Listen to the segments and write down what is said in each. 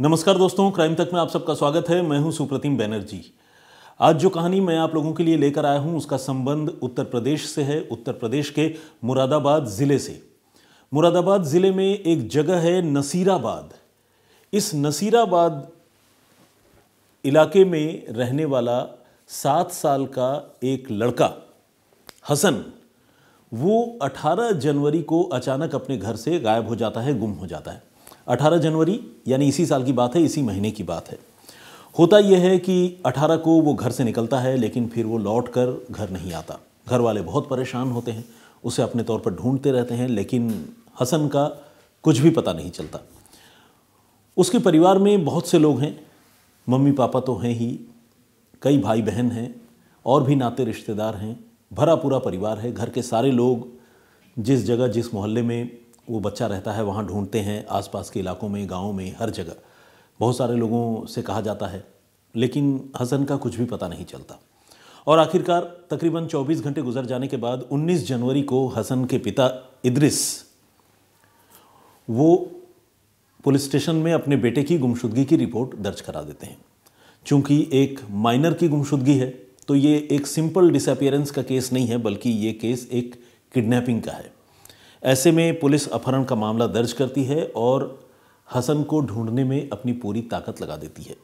नमस्कार दोस्तों क्राइम तक में आप सबका स्वागत है मैं हूं सुप्रतिम बैनर्जी आज जो कहानी मैं आप लोगों के लिए लेकर आया हूं उसका संबंध उत्तर प्रदेश से है उत्तर प्रदेश के मुरादाबाद ज़िले से मुरादाबाद ज़िले में एक जगह है नसीराबाद इस नसीराबाद इलाके में रहने वाला सात साल का एक लड़का हसन वो 18 जनवरी को अचानक अपने घर से गायब हो जाता है गुम हो जाता है 18 जनवरी यानी इसी साल की बात है इसी महीने की बात है होता यह है कि 18 को वो घर से निकलता है लेकिन फिर वो लौट कर घर नहीं आता घर वाले बहुत परेशान होते हैं उसे अपने तौर पर ढूंढते रहते हैं लेकिन हसन का कुछ भी पता नहीं चलता उसके परिवार में बहुत से लोग हैं मम्मी पापा तो हैं ही कई भाई बहन हैं और भी नाते रिश्तेदार हैं भरा पूरा परिवार है घर के सारे लोग जिस जगह जिस मोहल्ले में वो बच्चा रहता है वहाँ ढूंढते हैं आसपास के इलाकों में गाँव में हर जगह बहुत सारे लोगों से कहा जाता है लेकिन हसन का कुछ भी पता नहीं चलता और आखिरकार तकरीबन 24 घंटे गुजर जाने के बाद 19 जनवरी को हसन के पिता इद्रिस वो पुलिस स्टेशन में अपने बेटे की गुमशुदगी की रिपोर्ट दर्ज करा देते हैं चूंकि एक माइनर की गुमशुदगी है तो ये एक सिंपल डिसअपियरेंस का केस नहीं है बल्कि ये केस एक किडनैपिंग का है ऐसे में पुलिस अपहरण का मामला दर्ज करती है और हसन को ढूंढने में अपनी पूरी ताकत लगा देती है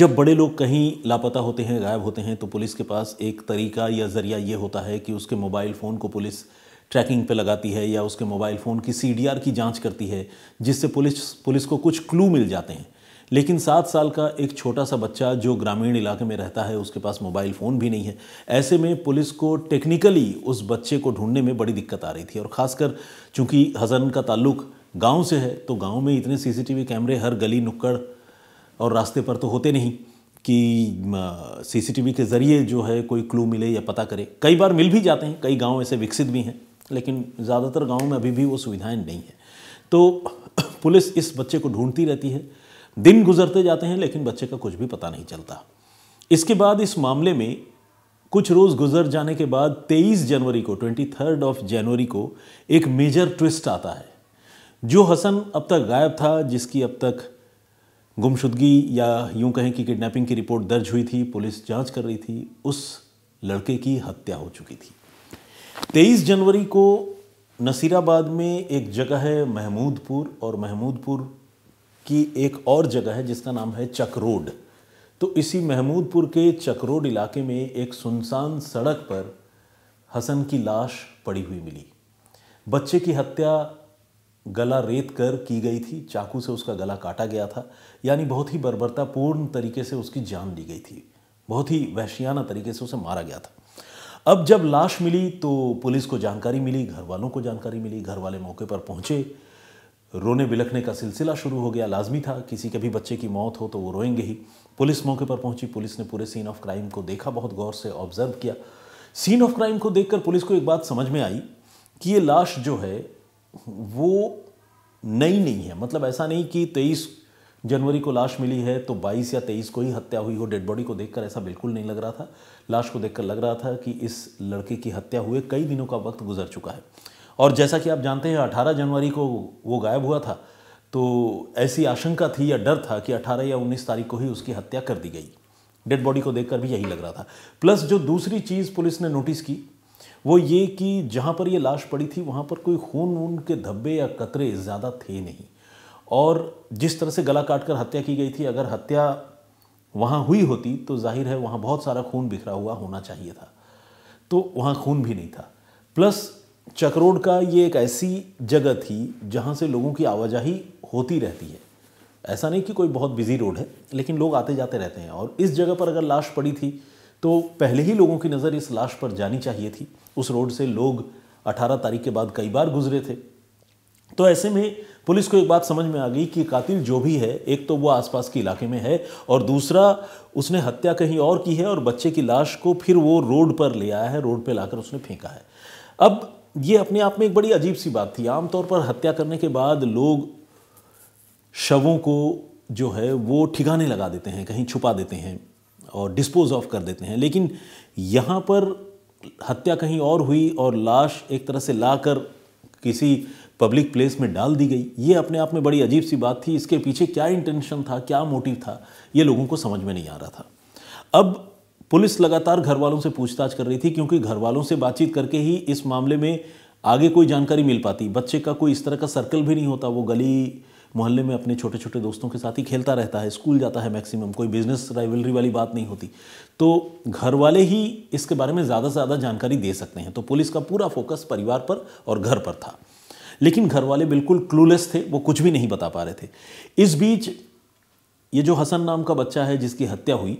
जब बड़े लोग कहीं लापता होते हैं गायब होते हैं तो पुलिस के पास एक तरीका या ज़रिया ये होता है कि उसके मोबाइल फ़ोन को पुलिस ट्रैकिंग पे लगाती है या उसके मोबाइल फ़ोन की सीडीआर की जांच करती है जिससे पुलिस पुलिस को कुछ क्लू मिल जाते हैं लेकिन सात साल का एक छोटा सा बच्चा जो ग्रामीण इलाके में रहता है उसके पास मोबाइल फ़ोन भी नहीं है ऐसे में पुलिस को टेक्निकली उस बच्चे को ढूंढने में बड़ी दिक्कत आ रही थी और ख़ासकर चूँकि हसन का ताल्लुक गाँव से है तो गाँव में इतने सीसीटीवी कैमरे हर गली नुक्कड़ और रास्ते पर तो होते नहीं कि सीसीटीवी के ज़रिए जो है कोई क्लू मिले या पता करे कई बार मिल भी जाते हैं कई गांव ऐसे विकसित भी हैं लेकिन ज़्यादातर गांव में अभी भी वो सुविधाएं नहीं हैं तो पुलिस इस बच्चे को ढूंढती रहती है दिन गुजरते जाते हैं लेकिन बच्चे का कुछ भी पता नहीं चलता इसके बाद इस मामले में कुछ रोज़ गुजर जाने के बाद 23 जनवरी को 23 ऑफ जनवरी को एक मेजर ट्विस्ट आता है जो हसन अब तक गायब था जिसकी अब तक गुमशुदगी या यूं कहें कि किडनैपिंग की रिपोर्ट दर्ज हुई थी पुलिस जांच कर रही थी उस लड़के की हत्या हो चुकी थी 23 जनवरी को नसीराबाद में एक जगह है महमूदपुर और महमूदपुर की एक और जगह है जिसका नाम है चकरोड तो इसी महमूदपुर के चकरोड इलाके में एक सुनसान सड़क पर हसन की लाश पड़ी हुई मिली बच्चे की हत्या गला रेत कर की गई थी चाकू से उसका गला काटा गया था यानी बहुत ही बर्बरतापूर्ण तरीके से उसकी जान ली गई थी बहुत ही वहशियाना तरीके से उसे मारा गया था अब जब लाश मिली तो पुलिस को जानकारी मिली घर वालों को जानकारी मिली घर वाले मौके पर पहुंचे रोने बिलखने का सिलसिला शुरू हो गया लाजमी था किसी के भी बच्चे की मौत हो तो वो रोएंगे ही पुलिस मौके पर पहुंची पुलिस ने पूरे सीन ऑफ क्राइम को देखा बहुत गौर से ऑब्जर्व किया सीन ऑफ क्राइम को देखकर पुलिस को एक बात समझ में आई कि ये लाश जो है वो नई नहीं है मतलब ऐसा नहीं कि तेईस जनवरी को लाश मिली है तो 22 या 23 को ही हत्या हुई हो डेड बॉडी को देखकर ऐसा बिल्कुल नहीं लग रहा था लाश को देखकर लग रहा था कि इस लड़के की हत्या हुए कई दिनों का वक्त गुजर चुका है और जैसा कि आप जानते हैं 18 जनवरी को वो गायब हुआ था तो ऐसी आशंका थी या डर था कि 18 या 19 तारीख को ही उसकी हत्या कर दी गई डेड बॉडी को देखकर भी यही लग रहा था प्लस जो दूसरी चीज़ पुलिस ने नोटिस की वो ये कि जहाँ पर ये लाश पड़ी थी वहाँ पर कोई खून वून के धब्बे या कतरे ज़्यादा थे नहीं और जिस तरह से गला काट कर हत्या की गई थी अगर हत्या वहाँ हुई होती तो जाहिर है वहाँ बहुत सारा खून बिखरा हुआ होना चाहिए था तो वहाँ खून भी नहीं था प्लस चक्रोड का ये एक ऐसी जगह थी जहाँ से लोगों की आवाजाही होती रहती है ऐसा नहीं कि कोई बहुत बिजी रोड है लेकिन लोग आते जाते रहते हैं और इस जगह पर अगर लाश पड़ी थी तो पहले ही लोगों की नज़र इस लाश पर जानी चाहिए थी उस रोड से लोग 18 तारीख के बाद कई बार गुजरे थे तो ऐसे में पुलिस को एक बात समझ में आ गई कि कातिल जो भी है एक तो वो आसपास के इलाके में है और दूसरा उसने हत्या कहीं और की है और बच्चे की लाश को फिर वो रोड पर ले आया है रोड पर लाकर उसने फेंका है अब ये अपने आप में एक बड़ी अजीब सी बात थी आमतौर पर हत्या करने के बाद लोग शवों को जो है वो ठिकाने लगा देते हैं कहीं छुपा देते हैं और डिस्पोज ऑफ कर देते हैं लेकिन यहाँ पर हत्या कहीं और हुई और लाश एक तरह से लाकर किसी पब्लिक प्लेस में डाल दी गई ये अपने आप में बड़ी अजीब सी बात थी इसके पीछे क्या इंटेंशन था क्या मोटिव था ये लोगों को समझ में नहीं आ रहा था अब पुलिस लगातार घर वालों से पूछताछ कर रही थी क्योंकि घर वालों से बातचीत करके ही इस मामले में आगे कोई जानकारी मिल पाती बच्चे का कोई इस तरह का सर्कल भी नहीं होता वो गली मोहल्ले में अपने छोटे छोटे दोस्तों के साथ ही खेलता रहता है स्कूल जाता है मैक्सिमम कोई बिजनेस राइवलरी वाली बात नहीं होती तो घर वाले ही इसके बारे में ज़्यादा से ज़्यादा जानकारी दे सकते हैं तो पुलिस का पूरा फोकस परिवार पर और घर पर था लेकिन घर वाले बिल्कुल क्लूलेस थे वो कुछ भी नहीं बता पा रहे थे इस बीच ये जो हसन नाम का बच्चा है जिसकी हत्या हुई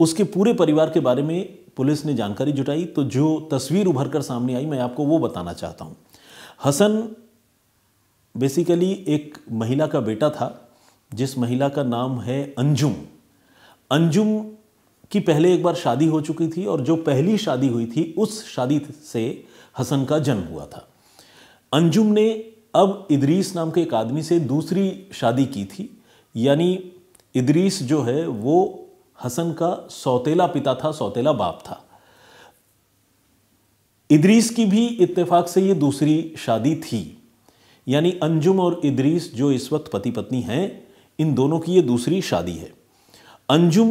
उसके पूरे परिवार के बारे में पुलिस ने जानकारी जुटाई तो जो तस्वीर उभर कर सामने आई मैं आपको वो बताना चाहता हूँ हसन बेसिकली एक महिला का बेटा था जिस महिला का नाम है अंजुम अंजुम की पहले एक बार शादी हो चुकी थी और जो पहली शादी हुई थी उस शादी से हसन का जन्म हुआ था अंजुम ने अब इदरीस नाम के एक आदमी से दूसरी शादी की थी यानी इदरीस जो है वो हसन का सौतेला पिता था सौतेला बाप था इदरीस की भी इत्तेफाक से ये दूसरी शादी थी यानी अंजुम और इदरीस जो इस वक्त पति पत्नी हैं इन दोनों की ये दूसरी शादी है अंजुम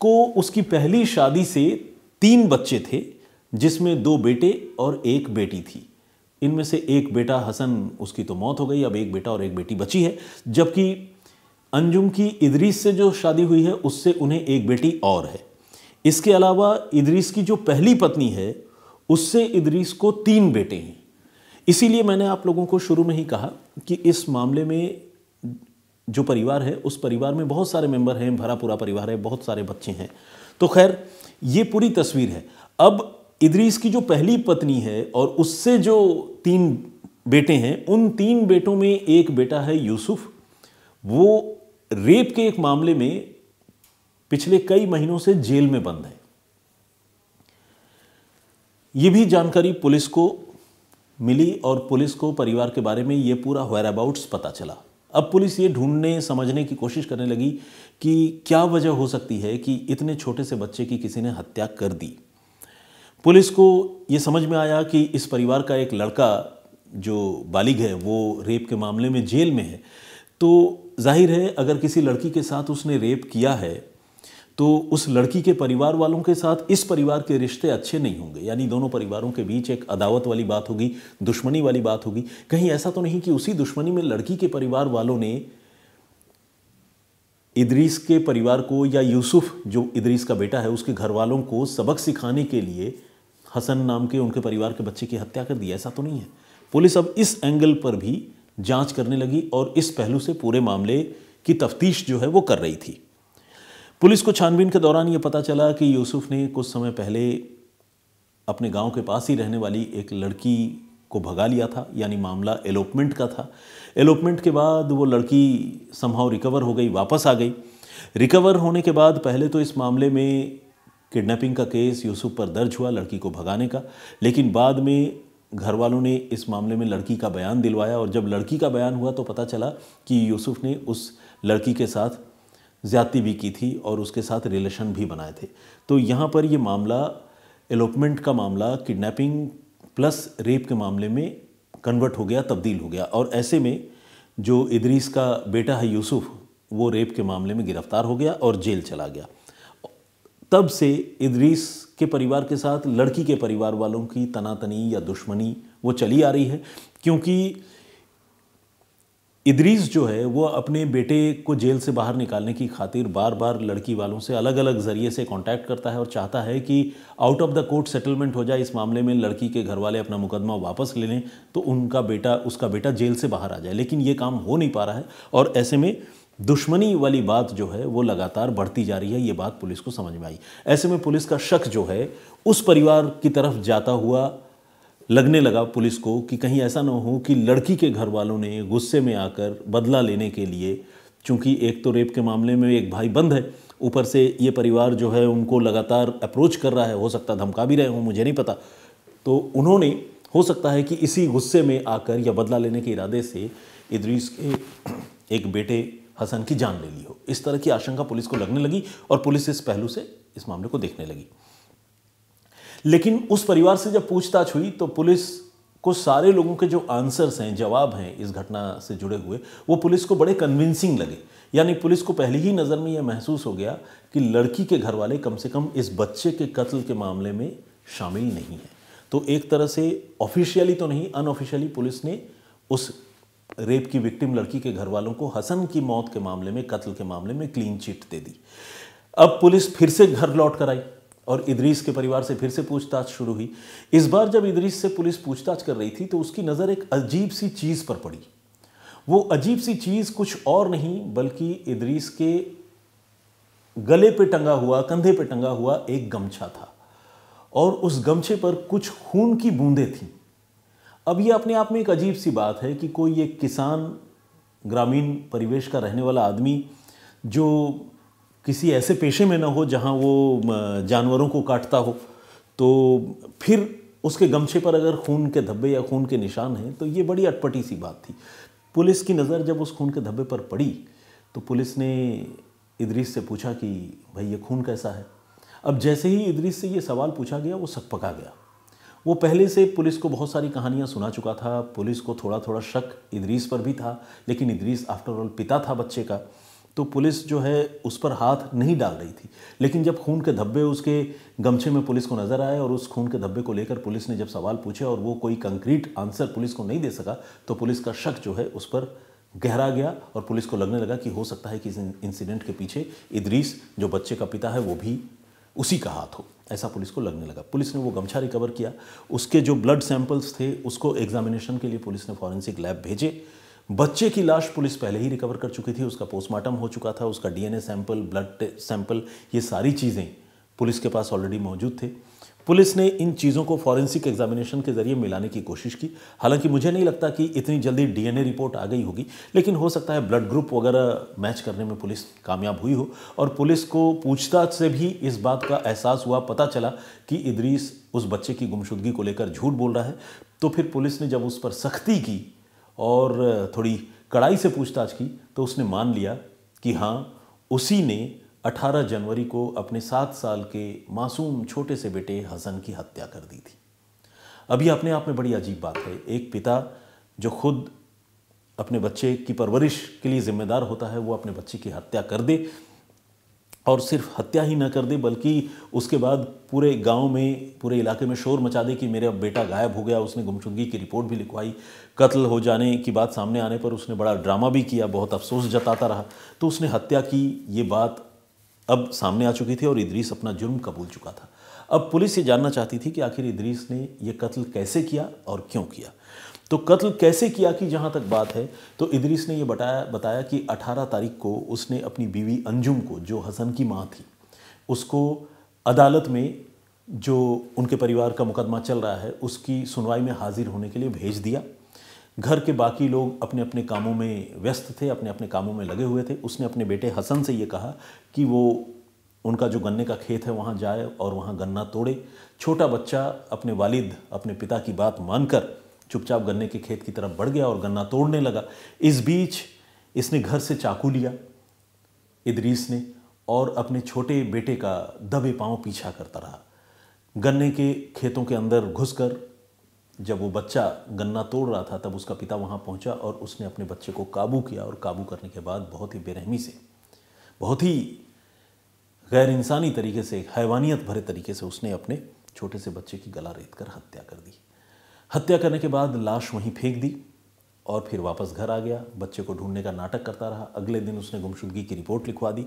को उसकी पहली शादी से तीन बच्चे थे जिसमें दो बेटे और एक बेटी थी इनमें से एक बेटा हसन उसकी तो मौत हो गई अब एक बेटा और एक बेटी बची है जबकि अंजुम की इदरीस से जो शादी हुई है उससे उन्हें एक बेटी और है इसके अलावा इदरीस की जो पहली पत्नी है उससे इदरीस को तीन बेटे हैं इसीलिए मैंने आप लोगों को शुरू में ही कहा कि इस मामले में जो परिवार है उस परिवार में बहुत सारे मेंबर हैं भरा पूरा परिवार है बहुत सारे बच्चे हैं तो खैर ये पूरी तस्वीर है अब इदरीस की जो पहली पत्नी है और उससे जो तीन बेटे हैं उन तीन बेटों में एक बेटा है यूसुफ वो रेप के एक मामले में पिछले कई महीनों से जेल में बंद है यह भी जानकारी पुलिस को मिली और पुलिस को परिवार के बारे में यह पूरा वेर अबाउट्स पता चला अब पुलिस ये ढूंढने समझने की कोशिश करने लगी कि क्या वजह हो सकती है कि इतने छोटे से बच्चे की किसी ने हत्या कर दी पुलिस को ये समझ में आया कि इस परिवार का एक लड़का जो बालिग है वो रेप के मामले में जेल में है तो जाहिर है अगर किसी लड़की के साथ उसने रेप किया है तो उस लड़की के परिवार वालों के साथ इस परिवार के रिश्ते अच्छे नहीं होंगे यानी दोनों परिवारों के बीच एक अदावत वाली बात होगी दुश्मनी वाली बात होगी कहीं ऐसा तो नहीं कि उसी दुश्मनी में लड़की के परिवार वालों ने इदरीस के परिवार को या यूसुफ जो इदरीस का बेटा है उसके घर वालों को सबक सिखाने के लिए हसन नाम के उनके परिवार के बच्चे की हत्या कर दी ऐसा तो नहीं है पुलिस अब इस एंगल पर भी जांच करने लगी और इस पहलू से पूरे मामले की तफ्तीश जो है वो कर रही थी पुलिस को छानबीन के दौरान ये पता चला कि यूसुफ ने कुछ समय पहले अपने गांव के पास ही रहने वाली एक लड़की को भगा लिया था यानी मामला एलोपमेंट का था एलोपमेंट के बाद वो लड़की संभाव रिकवर हो गई वापस आ गई रिकवर होने के बाद पहले तो इस मामले में किडनैपिंग का केस यूसुफ पर दर्ज हुआ लड़की को भगाने का लेकिन बाद में घर वालों ने इस मामले में लड़की का बयान दिलवाया और जब लड़की का बयान हुआ तो पता चला कि यूसुफ ने उस लड़की के साथ ज़्यादती भी की थी और उसके साथ रिलेशन भी बनाए थे तो यहाँ पर ये मामला एलोपमेंट का मामला किडनैपिंग प्लस रेप के मामले में कन्वर्ट हो गया तब्दील हो गया और ऐसे में जो इदरीस का बेटा है यूसुफ वो रेप के मामले में गिरफ्तार हो गया और जेल चला गया तब से इदरीस के परिवार के साथ लड़की के परिवार वालों की तनातनी या दुश्मनी वो चली आ रही है क्योंकि इद्रीस जो है वो अपने बेटे को जेल से बाहर निकालने की खातिर बार बार लड़की वालों से अलग अलग ज़रिए से कांटेक्ट करता है और चाहता है कि out of the court settlement हो जाए इस मामले में लड़की के घर वाले अपना मुकदमा वापस ले लें तो उनका बेटा उसका बेटा जेल से बाहर आ जाए लेकिन ये काम हो नहीं पा रहा है और ऐसे में दुश्मनी वाली बात जो है वो लगातार बढ़ती जा रही है ये बात पुलिस को समझ में आई ऐसे में पुलिस का शक जो है उस परिवार की तरफ जाता हुआ लगने लगा पुलिस को कि कहीं ऐसा ना हो कि लड़की के घर वालों ने गुस्से में आकर बदला लेने के लिए चूंकि एक तो रेप के मामले में एक भाई बंद है ऊपर से ये परिवार जो है उनको लगातार अप्रोच कर रहा है हो सकता धमका भी रहे हों मुझे नहीं पता तो उन्होंने हो सकता है कि इसी गुस्से में आकर या बदला लेने के इरादे से इदरीस के एक बेटे हसन की जान ले ली हो इस तरह की आशंका पुलिस को लगने लगी और पुलिस इस पहलू से इस मामले को देखने लगी लेकिन उस परिवार से जब पूछताछ हुई तो पुलिस को सारे लोगों के जो आंसर्स हैं जवाब हैं इस घटना से जुड़े हुए वो पुलिस को बड़े कन्विंसिंग लगे यानी पुलिस को पहली ही नज़र में यह महसूस हो गया कि लड़की के घर वाले कम से कम इस बच्चे के कत्ल के मामले में शामिल नहीं हैं तो एक तरह से ऑफिशियली तो नहीं अनऑफिशियली पुलिस ने उस रेप की विक्टिम लड़की के घर वालों को हसन की मौत के मामले में कत्ल के मामले में क्लीन चिट दे दी अब पुलिस फिर से घर लौट कर आई और इदरीस के परिवार से फिर से पूछताछ शुरू हुई इस बार जब इदरीस से पुलिस पूछताछ कर रही थी तो उसकी नज़र एक अजीब सी चीज़ पर पड़ी वो अजीब सी चीज़ कुछ और नहीं बल्कि इदरीस के गले पे टंगा हुआ कंधे पे टंगा हुआ एक गमछा था और उस गमछे पर कुछ खून की बूंदें थीं अब ये अपने आप में एक अजीब सी बात है कि कोई एक किसान ग्रामीण परिवेश का रहने वाला आदमी जो किसी ऐसे पेशे में ना हो जहाँ वो जानवरों को काटता हो तो फिर उसके गमछे पर अगर खून के धब्बे या खून के निशान हैं तो ये बड़ी अटपटी सी बात थी पुलिस की नज़र जब उस खून के धब्बे पर पड़ी तो पुलिस ने इदरीस से पूछा कि भाई ये खून कैसा है अब जैसे ही इदरीस से ये सवाल पूछा गया वो सकपका गया वो पहले से पुलिस को बहुत सारी कहानियाँ सुना चुका था पुलिस को थोड़ा थोड़ा शक इदरीस पर भी था लेकिन इदरीस आफ्टरऑल पिता था बच्चे का तो पुलिस जो है उस पर हाथ नहीं डाल रही थी लेकिन जब खून के धब्बे उसके गमछे में पुलिस को नज़र आए और उस खून के धब्बे को लेकर पुलिस ने जब सवाल पूछे और वो कोई कंक्रीट आंसर पुलिस को नहीं दे सका तो पुलिस का शक जो है उस पर गहरा गया और पुलिस को लगने लगा कि हो सकता है कि इस इंसिडेंट के पीछे इदरीस जो बच्चे का पिता है वो भी उसी का हाथ हो ऐसा पुलिस को लगने लगा पुलिस ने वो गमछा रिकवर किया उसके जो ब्लड सैंपल्स थे उसको एग्जामिनेशन के लिए पुलिस ने फॉरेंसिक लैब भेजे बच्चे की लाश पुलिस पहले ही रिकवर कर चुकी थी उसका पोस्टमार्टम हो चुका था उसका डीएनए सैंपल ब्लड सैंपल ये सारी चीज़ें पुलिस के पास ऑलरेडी मौजूद थे पुलिस ने इन चीज़ों को फॉरेंसिक एग्जामिनेशन के जरिए मिलाने की कोशिश की हालांकि मुझे नहीं लगता कि इतनी जल्दी डीएनए रिपोर्ट आ गई होगी लेकिन हो सकता है ब्लड ग्रुप वगैरह मैच करने में पुलिस कामयाब हुई हो और पुलिस को पूछताछ से भी इस बात का एहसास हुआ पता चला कि इदरीस उस बच्चे की गुमशुदगी को लेकर झूठ बोल रहा है तो फिर पुलिस ने जब उस पर सख्ती की और थोड़ी कड़ाई से पूछताछ की तो उसने मान लिया कि हाँ उसी ने 18 जनवरी को अपने सात साल के मासूम छोटे से बेटे हसन की हत्या कर दी थी अभी अपने आप में बड़ी अजीब बात है एक पिता जो खुद अपने बच्चे की परवरिश के लिए जिम्मेदार होता है वो अपने बच्चे की हत्या कर दे और सिर्फ हत्या ही ना कर दे बल्कि उसके बाद पूरे गांव में पूरे इलाके में शोर मचा दे कि मेरा बेटा गायब हो गया उसने गुमचुंगी की रिपोर्ट भी लिखवाई कत्ल हो जाने की बात सामने आने पर उसने बड़ा ड्रामा भी किया बहुत अफसोस जताता रहा तो उसने हत्या की ये बात अब सामने आ चुकी थी और इदरीस अपना जुर्म कबूल चुका था अब पुलिस ये जानना चाहती थी कि आखिर इदरीस ने यह कत्ल कैसे किया और क्यों किया तो कत्ल कैसे किया कि जहाँ तक बात है तो इदरीस ने यह बताया बताया कि 18 तारीख को उसने अपनी बीवी अंजुम को जो हसन की माँ थी उसको अदालत में जो उनके परिवार का मुकदमा चल रहा है उसकी सुनवाई में हाजिर होने के लिए भेज दिया घर के बाकी लोग अपने अपने कामों में व्यस्त थे अपने अपने कामों में लगे हुए थे उसने अपने बेटे हसन से ये कहा कि वो उनका जो गन्ने का खेत है वहाँ जाए और वहाँ गन्ना तोड़े छोटा बच्चा अपने वालिद अपने पिता की बात मानकर चुपचाप गन्ने के खेत की तरफ बढ़ गया और गन्ना तोड़ने लगा इस बीच इसने घर से चाकू लिया इदरीस ने और अपने छोटे बेटे का दबे पांव पीछा करता रहा गन्ने के खेतों के अंदर घुसकर जब वो बच्चा गन्ना तोड़ रहा था तब उसका पिता वहाँ पहुँचा और उसने अपने बच्चे को काबू किया और काबू करने के बाद बहुत ही बेरहमी से बहुत ही गैर इंसानी तरीके से हैवानियत भरे तरीके से उसने अपने छोटे से बच्चे की गला रेत कर हत्या कर दी हत्या करने के बाद लाश वहीं फेंक दी और फिर वापस घर आ गया बच्चे को ढूंढने का नाटक करता रहा अगले दिन उसने गुमशुदगी की रिपोर्ट लिखवा दी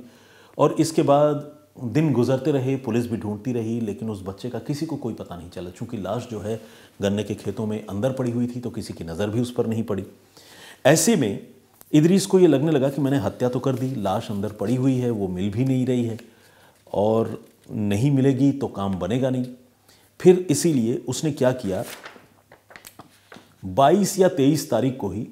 और इसके बाद दिन गुजरते रहे पुलिस भी ढूंढती रही लेकिन उस बच्चे का किसी को कोई पता नहीं चला चूंकि लाश जो है गन्ने के खेतों में अंदर पड़ी हुई थी तो किसी की नज़र भी उस पर नहीं पड़ी ऐसे में इदरीस को ये लगने लगा कि मैंने हत्या तो कर दी लाश अंदर पड़ी हुई है वो मिल भी नहीं रही है और नहीं मिलेगी तो काम बनेगा नहीं फिर इसीलिए उसने क्या किया 22 या 23 तारीख को ही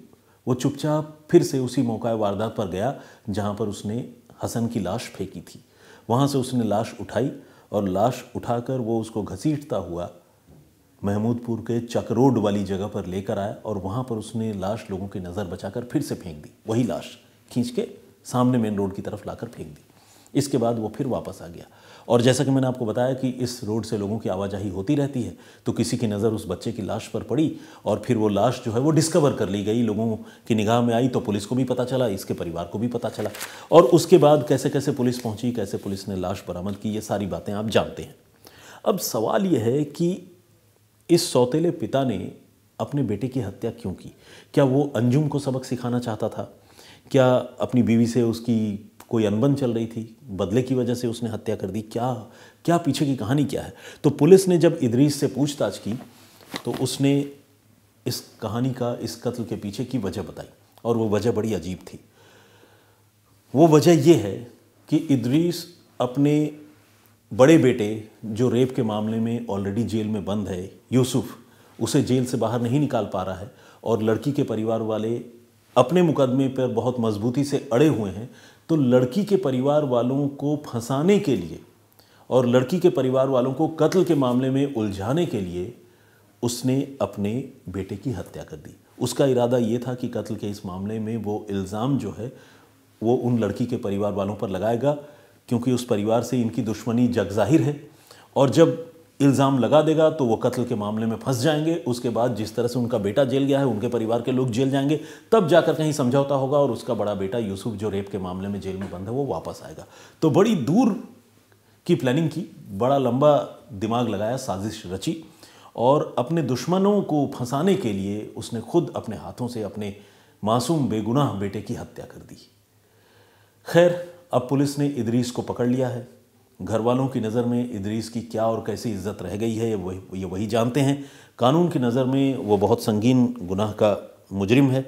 वो चुपचाप फिर से उसी मौका वारदात पर गया जहाँ पर उसने हसन की लाश फेंकी थी वहाँ से उसने लाश उठाई और लाश उठाकर वो उसको घसीटता हुआ महमूदपुर के चकरोड वाली जगह पर लेकर आया और वहाँ पर उसने लाश लोगों की नज़र बचाकर फिर से फेंक दी वही लाश खींच के सामने मेन रोड की तरफ लाकर फेंक दी इसके बाद वो फिर वापस आ गया और जैसा कि मैंने आपको बताया कि इस रोड से लोगों की आवाजाही होती रहती है तो किसी की नज़र उस बच्चे की लाश पर पड़ी और फिर वो लाश जो है वो डिस्कवर कर ली गई लोगों की निगाह में आई तो पुलिस को भी पता चला इसके परिवार को भी पता चला और उसके बाद कैसे कैसे पुलिस पहुंची कैसे पुलिस ने लाश बरामद की ये सारी बातें आप जानते हैं अब सवाल यह है कि इस सौतेले पिता ने अपने बेटे की हत्या क्यों की क्या वो अंजुम को सबक सिखाना चाहता था क्या अपनी बीवी से उसकी कोई अनबन चल रही थी बदले की वजह से उसने हत्या कर दी क्या क्या पीछे की कहानी क्या है तो पुलिस ने जब इदरीस से पूछताछ की तो उसने इस कहानी का इस कत्ल के पीछे की वजह बताई और वो वजह बड़ी अजीब थी वो वजह यह है कि इदरीस अपने बड़े बेटे जो रेप के मामले में ऑलरेडी जेल में बंद है यूसुफ उसे जेल से बाहर नहीं निकाल पा रहा है और लड़की के परिवार वाले अपने मुकदमे पर बहुत मजबूती से अड़े हुए हैं तो लड़की के परिवार वालों को फंसाने के लिए और लड़की के परिवार वालों को कत्ल के मामले में उलझाने के लिए उसने अपने बेटे की हत्या कर दी उसका इरादा ये था कि कत्ल के इस मामले में वो इल्ज़ाम जो है वो उन लड़की के परिवार वालों पर लगाएगा क्योंकि उस परिवार से इनकी दुश्मनी जग जाहिर है और जब इल्ज़ाम लगा देगा तो वो कत्ल के मामले में फंस जाएंगे उसके बाद जिस तरह से उनका बेटा जेल गया है उनके परिवार के लोग जेल जाएंगे तब जाकर कहीं समझौता होगा और उसका बड़ा बेटा यूसुफ जो रेप के मामले में जेल में बंद है वो वापस आएगा तो बड़ी दूर की प्लानिंग की बड़ा लंबा दिमाग लगाया साजिश रची और अपने दुश्मनों को फंसाने के लिए उसने खुद अपने हाथों से अपने मासूम बेगुनाह बेटे की हत्या कर दी खैर अब पुलिस ने इदरीस को पकड़ लिया है घर वालों की नज़र में इदरीस की क्या और कैसी इज्जत रह गई है ये वही ये वही जानते हैं कानून की नज़र में वो बहुत संगीन गुनाह का मुजरिम है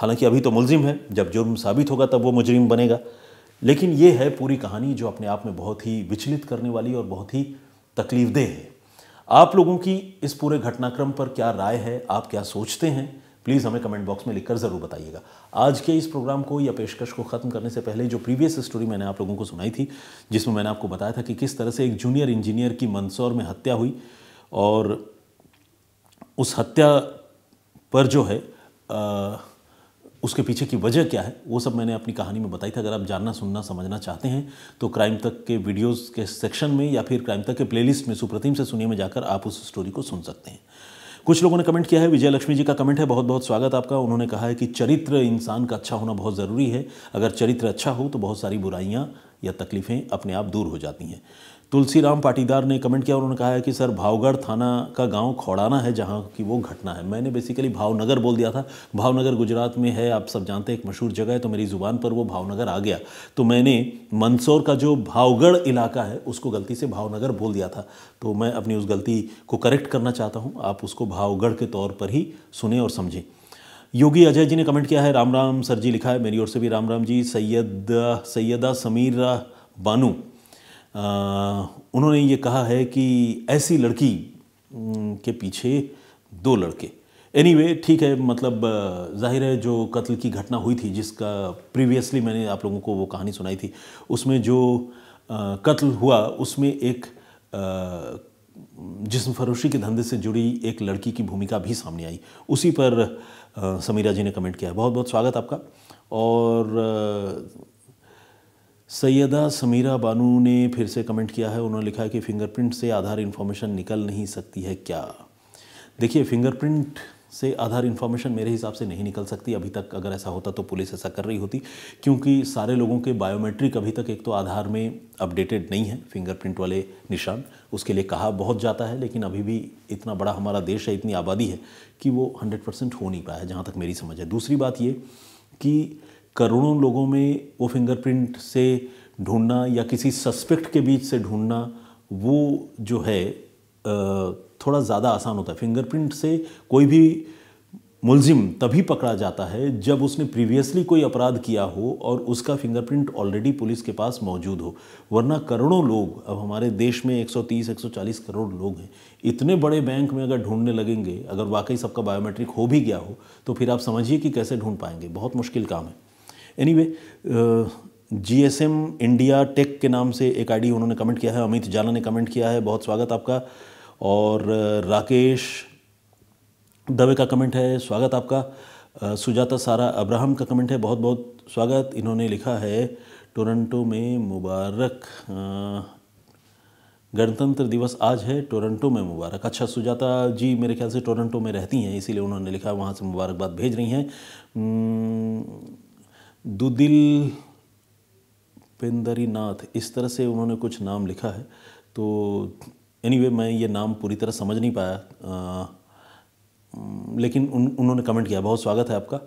हालांकि अभी तो मुलजिम है जब जुर्म साबित होगा तब वो मुजरिम बनेगा लेकिन ये है पूरी कहानी जो अपने आप में बहुत ही विचलित करने वाली और बहुत ही तकलीफ़देह है आप लोगों की इस पूरे घटनाक्रम पर क्या राय है आप क्या सोचते हैं प्लीज़ हमें कमेंट बॉक्स में लिखकर ज़रूर बताइएगा आज के इस प्रोग्राम को या पेशकश को ख़त्म करने से पहले जो प्रीवियस स्टोरी मैंने आप लोगों को सुनाई थी जिसमें मैंने आपको बताया था कि किस तरह से एक जूनियर इंजीनियर की मंदसौर में हत्या हुई और उस हत्या पर जो है आ, उसके पीछे की वजह क्या है वो सब मैंने अपनी कहानी में बताई थी अगर आप जानना सुनना समझना चाहते हैं तो क्राइम तक के वीडियोस के सेक्शन में या फिर क्राइम तक के प्लेलिस्ट में सुप्रतिम से सुनिए में जाकर आप उस स्टोरी को सुन सकते हैं कुछ लोगों ने कमेंट किया है विजय लक्ष्मी जी का कमेंट है बहुत बहुत स्वागत आपका उन्होंने कहा है कि चरित्र इंसान का अच्छा होना बहुत ज़रूरी है अगर चरित्र अच्छा हो तो बहुत सारी बुराइयाँ या तकलीफ़ें अपने आप दूर हो जाती हैं तुलसीराम पाटीदार ने कमेंट किया उन्होंने कहा है कि सर भावगढ़ थाना का गांव खौड़ाना है जहां की वो घटना है मैंने बेसिकली भावनगर बोल दिया था भावनगर गुजरात में है आप सब जानते हैं एक मशहूर जगह है तो मेरी ज़ुबान पर वो भावनगर आ गया तो मैंने मंदसौर का जो भावगढ़ इलाका है उसको गलती से भावनगर बोल दिया था तो मैं अपनी उस गलती को करेक्ट करना चाहता हूँ आप उसको भावगढ़ के तौर पर ही सुने और समझें योगी अजय जी ने कमेंट किया है राम राम सर जी लिखा है मेरी ओर से भी राम राम जी सैयद सैयदा समीर बानू उन्होंने ये कहा है कि ऐसी लड़की के पीछे दो लड़के एनी anyway, ठीक है मतलब जाहिर है जो कत्ल की घटना हुई थी जिसका प्रीवियसली मैंने आप लोगों को वो कहानी सुनाई थी उसमें जो कत्ल हुआ उसमें एक जिसम फरोशी के धंधे से जुड़ी एक लड़की की भूमिका भी सामने आई उसी पर समीरा जी ने कमेंट किया बहुत बहुत स्वागत आपका और सैयदा समीरा बानू ने फिर से कमेंट किया है उन्होंने लिखा है कि फिंगरप्रिंट से आधार इन्फॉर्मेशन निकल नहीं सकती है क्या देखिए फिंगरप्रिंट से आधार इन्फॉर्मेशन मेरे हिसाब से नहीं निकल सकती अभी तक अगर ऐसा होता तो पुलिस ऐसा कर रही होती क्योंकि सारे लोगों के बायोमेट्रिक अभी तक एक तो आधार में अपडेटेड नहीं है फिंगरप्रिंट वाले निशान उसके लिए कहा बहुत जाता है लेकिन अभी भी इतना बड़ा हमारा देश है इतनी आबादी है कि वो हंड्रेड परसेंट हो नहीं पाया जहाँ तक मेरी समझ है दूसरी बात ये कि करोड़ों लोगों में वो फिंगरप्रिंट से ढूंढना या किसी सस्पेक्ट के बीच से ढूंढना वो जो है थोड़ा ज़्यादा आसान होता है फिंगरप्रिंट से कोई भी मुलजिम तभी पकड़ा जाता है जब उसने प्रीवियसली कोई अपराध किया हो और उसका फिंगरप्रिंट ऑलरेडी पुलिस के पास मौजूद हो वरना करोड़ों लोग अब हमारे देश में 130 140 करोड़ लोग हैं इतने बड़े बैंक में अगर ढूंढने लगेंगे अगर वाकई सबका बायोमेट्रिक हो भी गया हो तो फिर आप समझिए कि कैसे ढूंढ पाएंगे बहुत मुश्किल काम है एनीवे जीएसएम इंडिया टेक के नाम से एक आईडी उन्होंने कमेंट किया है अमित जाला ने कमेंट किया है बहुत स्वागत आपका और uh, राकेश दवे का कमेंट है स्वागत आपका uh, सुजाता सारा अब्राहम का कमेंट है बहुत बहुत स्वागत इन्होंने लिखा है टोरंटो में मुबारक uh, गणतंत्र दिवस आज है टोरंटो में मुबारक अच्छा सुजाता जी मेरे ख्याल से टोरंटो में रहती हैं इसीलिए उन्होंने लिखा वहाँ से मुबारकबाद भेज रही हैं hmm, दुदिल पेंदरी नाथ इस तरह से उन्होंने कुछ नाम लिखा है तो एनी anyway, मैं ये नाम पूरी तरह समझ नहीं पाया आ, लेकिन उन उन्होंने कमेंट किया बहुत स्वागत है आपका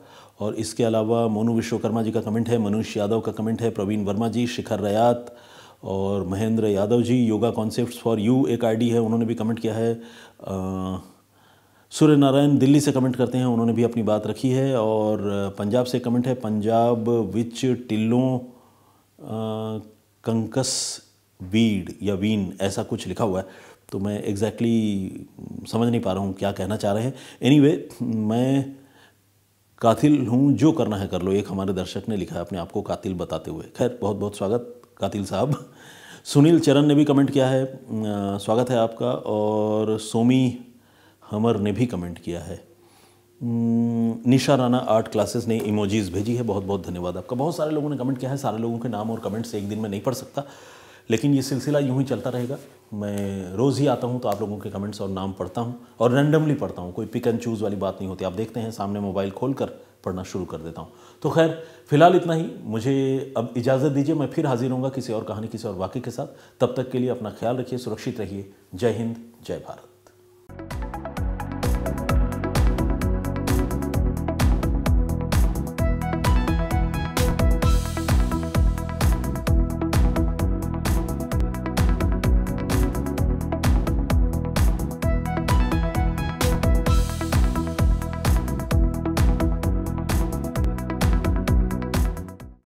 और इसके अलावा मोनू विश्वकर्मा जी का कमेंट है मनुष यादव का कमेंट है प्रवीण वर्मा जी शिखर रयात और Mahendra Yadav ji yoga concepts for you एक आईडी है उन्होंने भी कमेंट किया है आ, सूर्य नारायण दिल्ली से कमेंट करते हैं उन्होंने भी अपनी बात रखी है और पंजाब से कमेंट है पंजाब विच टिल्लों कंकस वीड या वीन ऐसा कुछ लिखा हुआ है तो मैं एग्जैक्टली exactly समझ नहीं पा रहा हूँ क्या कहना चाह रहे हैं एनी anyway, मैं कातिल हूँ जो करना है कर लो एक हमारे दर्शक ने लिखा है अपने आप को कातिल बताते हुए खैर बहुत बहुत स्वागत कातिल साहब सुनील चरण ने भी कमेंट किया है स्वागत है आपका और सोमी हमर ने भी कमेंट किया है हम्म, निशा राना आर्ट क्लासेस ने इमोजीज भेजी है बहुत बहुत धन्यवाद आपका बहुत सारे लोगों ने कमेंट किया है सारे लोगों के नाम और कमेंट्स एक दिन में नहीं पढ़ सकता लेकिन ये सिलसिला यूँ ही चलता रहेगा मैं रोज़ ही आता हूँ तो आप लोगों के कमेंट्स और नाम पढ़ता हूँ और रैंडमली पढ़ता हूँ कोई पिक एंड चूज़ वाली बात नहीं होती आप देखते हैं सामने मोबाइल खोल कर पढ़ना शुरू कर देता हूँ तो खैर फिलहाल इतना ही मुझे अब इजाज़त दीजिए मैं फिर हाजिर हूँगा किसी और कहानी किसी और वाक्य के साथ तब तक के लिए अपना ख्याल रखिए सुरक्षित रहिए जय हिंद जय भारत